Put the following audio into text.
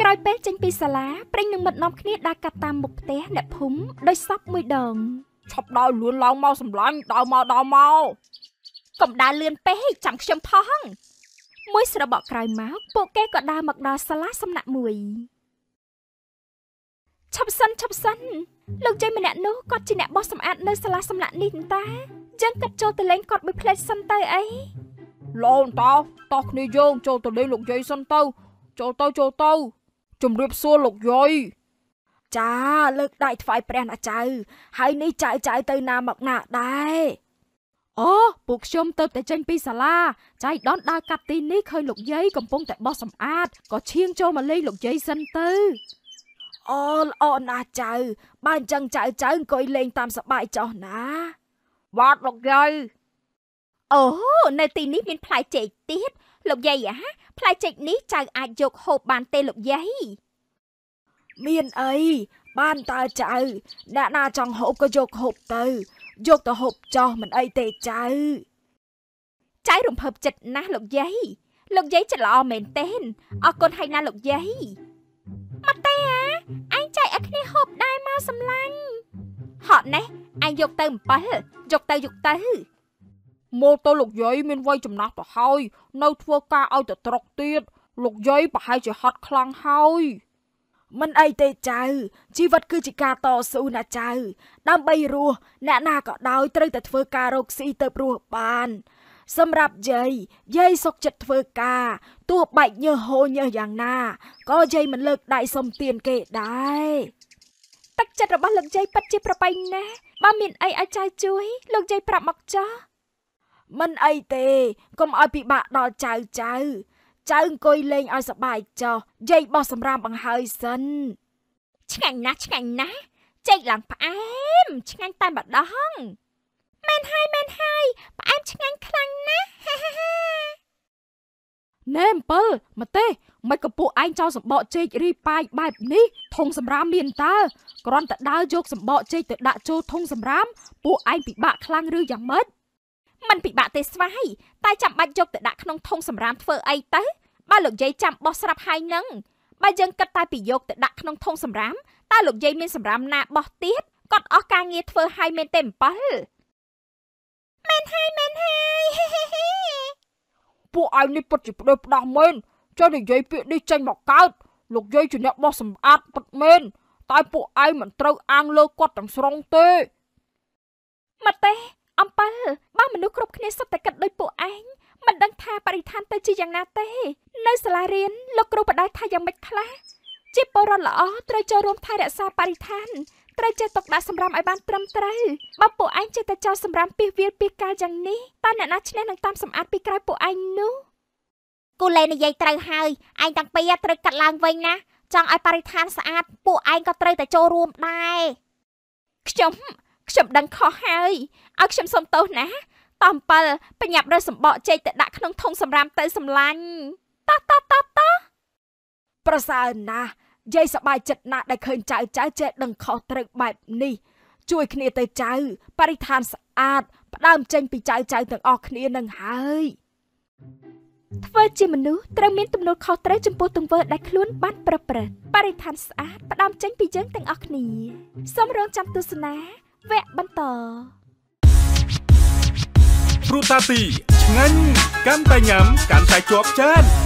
ក្រោយពេលចេញពីសាលាព្រិញនឹងមិត្តនាំគ្នាដើរកាត់តាមមុខផ្ទះអ្នកភូមិដោយសពមួយដងឈប់ដល់លួនឡើងមកសម្លាញ់ដល់មកដល់មកកុំដើរលឿនពេកចាំខ្ញុំផង មួយស្របក់ក្រោយមកពួកគេក៏ដើរមកដល់សាលាសំណាក់មួយឈប់សិនឈប់សិន លោកជ័យម្នាក់នោះគាត់ជាអ្នកបោះសម្អាត នៅសាលាសំណាក់នេះតាចឹងគាត់ចូលទៅលេងគាត់មួយផ្លេចសិនទៅអីលោកតោះតោះគ្នាយើងចូលទៅលេងលោកជ័យសិនទៅ ចូលទៅចូលទៅជំរាបសួរលោកយាយចាលើកដៃថ្វាយព្រះណាចៅហើយនេះចៅចៅទៅណាមកណាដែរអូពួកខ្ញុំទៅតែចេញពីសាលាចៃដនដើរកាត់ទីនេះឃើញលោកយាយកំពុងតែបោះសម្អាតក៏ឈៀងចូលមកលេងលោកយាយសិនទៅអូល្អណាស់ចៅបានអញ្ចឹងចៅចៅអង្គុយលេងតាមសបាយចោះណាវត្តលោកយាយអូនៅទីនេះ មានផ្លែចេកទៀតលោកយាយអាផ្លែចេកនេះចៅអាចយកហូបបានទេលោកយាយមានអីបានតើចៅអ្នកណាចង់ហូបក៏យកហូបទៅ យកទៅហូបចោះមិនអីទេចៅចៅរំភើបចិត្តណាស់លោកយាយលោកយាយចិត្តល្អមែនទេអរគុណហើយណាលោកយាយមកទេអាឯងចែកឲ្យគ្នាហូបដែរមកសំឡាញ់ហត់ណេះឯងយកទៅ7យកទៅយកទៅមើលទៅលោកយាយមានវ័យចំណាស់ទៅហើយ នៅធ្វើការឲ្យតែត្រកទៀតលោកយាយប្រហែលជាហត់ខ្លាំងហើយមិនអីទេចៅជីវិតគឺជាការតស៊ូណាចៅ ដើម្បីរស់អ្នកណាក៏ដោយត្រូវតែធ្វើការរកស៊ីទៅរស់បាន សម្រាប់យាយយាយសុកចិត្តធ្វើការទោះបែកញើសហូរញើសយ៉ាងណាក៏យាយមិនលើកដៃសុំទានគេដែរទឹកចិត្តរបស់លោកយាយពិតជាប្របែងណាស់បើមានអីឲ្យចៅជួយលោកយាយប្រាប់មកចោះមិនអីទេកុំឲ្យពិបាកដល់ចៅចៅ ចៅអង្គុយលេងឲ្យសបាយចោះយាយបោះសម្រាមបង្ហើយសិន ឆ្ងាញ់ណាស់ឆ្ងាញ់ណាស់ចេកឡើងផ្អែមឆ្ងាញ់តែម្ដងមែនហើយមែនហើយផ្អែមឆ្ងាញ់ខ្លាំងណាស់ណែអំពិលមកទេ មិនក៏ពួកឯងចោលសម្បកចេករីប៉ាយបែបនេះធុងសម្រាមមានតើគ្រាន់តែដើរយកសម្បកចេកទៅដាក់ចូលធុងសម្រាមពួកឯងពិបាកខ្លាំងឬយ៉ាងម៉េចมันពិបាកទេស្វាយតែចាំបាច់យកទៅដាក់ក្នុងធុងសម្រាមធ្វើអីទៅបើលោកយាយចាំបោះស្រាប់ហើយនឹងបើយើងគិតតែពីយកទៅដាក់ក្នុងធុងសម្រាមតើលោកយាយមានសម្រាមណាបោះទៀតគាត់អស់ការងារធ្វើហើយមែនទេអំបិលមែនហើយមែនហើយពួកឯងនេះពិតជាផ្ដេសផ្ដាស់មែនចុះនិយាយពាក្យនេះចេញមកកើតលោកយាយជាអ្នកបោះសម្អាតពិតមែនតែពួកឯងមិនត្រូវអាងលើគាត់ទាំងស្រុងទេមកទេអំបិលមនុស្សគ្រប់គ្នាសុទ្ធតែគិតដូចពួកឯងមិនដឹងថាបរិស្ថានទៅជាយ៉ាងណាទេ នៅសាលារៀនលោកគ្រូបដាថាយ៉ាងម៉េចខ្លះជាពលរដ្ឋល្អត្រូវចូលរួមថែរក្សាបរិស្ថានត្រូវចេះទុកដាក់សម្រាមឲ្យបាន ត្រឹមត្រូវបើពួកឯងចេះតែចោលសម្រាមពីវាលពីកាលយ៉ាងនេះតើអ្នកណាឈ្នះនឹងតាមសម្អាតពីក្រៅពួកឯងនោះគូលេនិយាយត្រូវហើយឯងទាំងពីរត្រូវកាត់ឡើងវិញណា ចង់ឲ្យបរិស្ថានស្អាតពួកឯងក៏ត្រូវតែចូលរួមដែរខ្ញុំខ្ញុំដឹងខុសហើយឲ្យខ្ញុំសុំទោសណាតោះ7បញ្ញាប់រើសម្បកចេកទៅដាក់ក្នុងធុងសំរាមទៅសម្លាញ់តោះតោះតោះតោះប្រសើរណាស់យាយសบายចិត្តណាស់ដែលឃើញចៅចៅចេះដឹងខុសត្រូវបែបនេះជួយគ្នាទៅចៅបរិស្ថានស្អាត ផ្ដើមចេញពីចៅចៅទាំងអស់គ្នានឹងហើយធ្វើជាមនុស្សត្រូវមានទំនួលខុសត្រូវចំពោះទង្វើដែលខ្លួនបានប្រព្រឹត្តបរិស្ថានស្អាត ផ្ដើមចេញពីយើងទាំងអស់គ្នាសូមរងចាំទស្សនាវគ្គបន្តព្រូតាទីឆ្ងាញ់កាន់តែញ៉ាំកាន់តែជាប់ចាន